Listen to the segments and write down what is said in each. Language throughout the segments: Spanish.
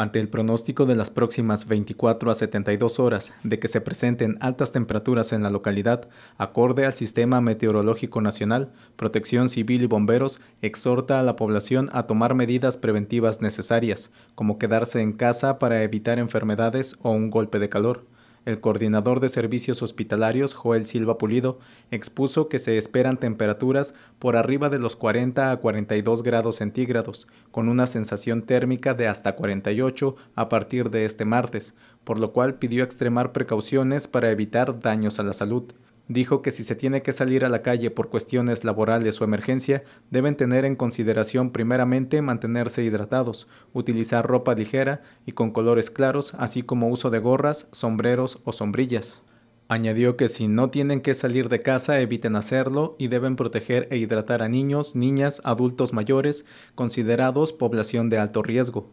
Ante el pronóstico de las próximas 24 a 72 horas de que se presenten altas temperaturas en la localidad, acorde al Sistema Meteorológico Nacional, Protección Civil y Bomberos exhorta a la población a tomar medidas preventivas necesarias, como quedarse en casa para evitar enfermedades o un golpe de calor el coordinador de servicios hospitalarios Joel Silva Pulido expuso que se esperan temperaturas por arriba de los 40 a 42 grados centígrados, con una sensación térmica de hasta 48 a partir de este martes, por lo cual pidió extremar precauciones para evitar daños a la salud dijo que si se tiene que salir a la calle por cuestiones laborales o emergencia, deben tener en consideración primeramente mantenerse hidratados, utilizar ropa ligera y con colores claros, así como uso de gorras, sombreros o sombrillas. Añadió que si no tienen que salir de casa eviten hacerlo y deben proteger e hidratar a niños, niñas, adultos mayores, considerados población de alto riesgo.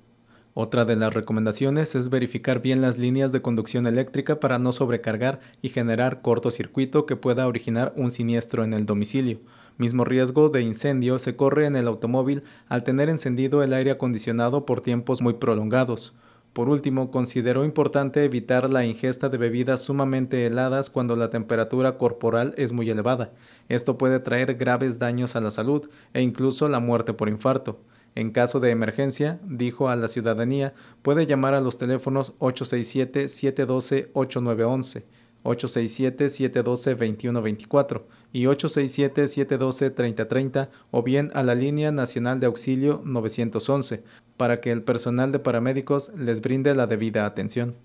Otra de las recomendaciones es verificar bien las líneas de conducción eléctrica para no sobrecargar y generar cortocircuito que pueda originar un siniestro en el domicilio. Mismo riesgo de incendio se corre en el automóvil al tener encendido el aire acondicionado por tiempos muy prolongados. Por último, consideró importante evitar la ingesta de bebidas sumamente heladas cuando la temperatura corporal es muy elevada. Esto puede traer graves daños a la salud e incluso la muerte por infarto. En caso de emergencia, dijo a la ciudadanía, puede llamar a los teléfonos 867-712-8911, 867-712-2124 y 867-712-3030 o bien a la línea nacional de auxilio 911 para que el personal de paramédicos les brinde la debida atención.